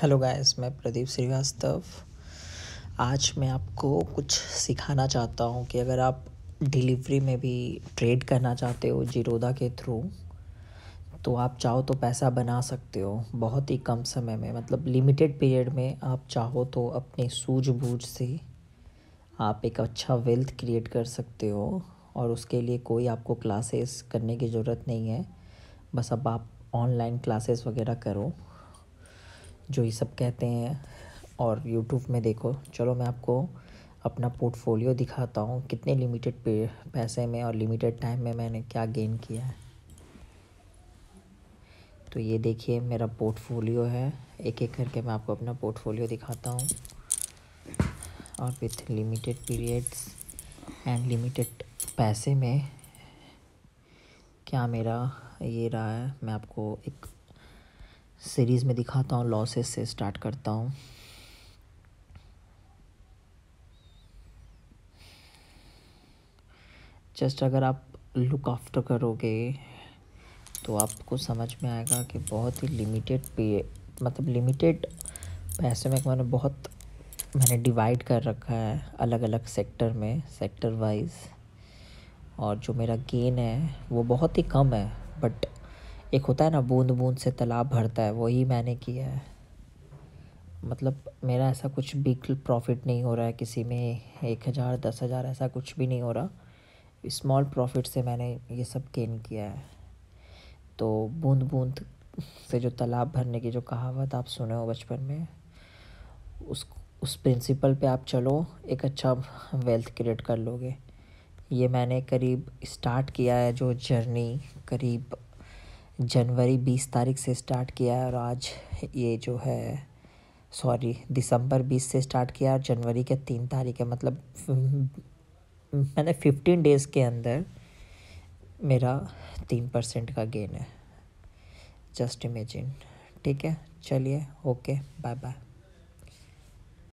hello guys मैं प्रदीप श्रीवास्तव आज मैं आपको कुछ सिखाना चाहता हूँ कि अगर आप डिलीवरी में भी ट्रेड करना चाहते हो जीरोदा के थ्रू तो आप चाहो तो पैसा बना सकते हो बहुत ही कम समय में मतलब लिमिटेड पीरियड में आप चाहो तो अपने सूझबूझ से आप एक अच्छा वेल्थ क्रिएट कर सकते हो और उसके लिए कोई आपको क्लासेस करने की ज़रूरत नहीं है बस अब आप ऑनलाइन क्लासेस वगैरह करो जो ये सब कहते हैं और यूट्यूब में देखो चलो मैं आपको अपना पोर्टफोलियो दिखाता हूँ कितने लिमिटेड पैसे में और लिमिटेड टाइम में मैंने क्या गेन किया है तो ये देखिए मेरा पोर्टफोलियो है एक एक करके मैं आपको अपना पोर्टफोलियो दिखाता हूँ और with limited periods and limited पैसे में क्या मेरा ये रहा है मैं आपको एक सीरीज़ में दिखाता हूँ लॉसेस से स्टार्ट करता हूँ जस्ट अगर आप लुक आफ्टर करोगे तो आपको समझ में आएगा कि बहुत ही लिमिटेड पे मतलब लिमिटेड पैसे में मैंने बहुत मैंने डिवाइड कर रखा है अलग अलग सेक्टर में सेक्टर वाइज और जो मेरा गेन है वो बहुत ही कम है बट एक होता है ना बूंद बूंद से तालाब भरता है वही मैंने किया है मतलब मेरा ऐसा कुछ बिग प्रॉफिट नहीं हो रहा है किसी में एक हज़ार दस हज़ार ऐसा कुछ भी नहीं हो रहा स्मॉल प्रॉफिट से मैंने ये सब गेन किया है तो बूंद बूंद से जो तालाब भरने की जो कहावत आप सुने हो बचपन में उस उस प्रिंसिपल पे आप चलो एक अच्छा वेल्थ क्रिएट कर लोगे ये मैंने करीब स्टार्ट किया है जो जर्नी करीब जनवरी बीस तारीख से स्टार्ट किया है और आज ये जो है सॉरी दिसंबर बीस से स्टार्ट किया और जनवरी के तीन तारीख है मतलब मैंने फिफ्टीन डेज़ के अंदर मेरा तीन परसेंट का गेन है जस्ट इमेजिन ठीक है चलिए ओके बाय बाय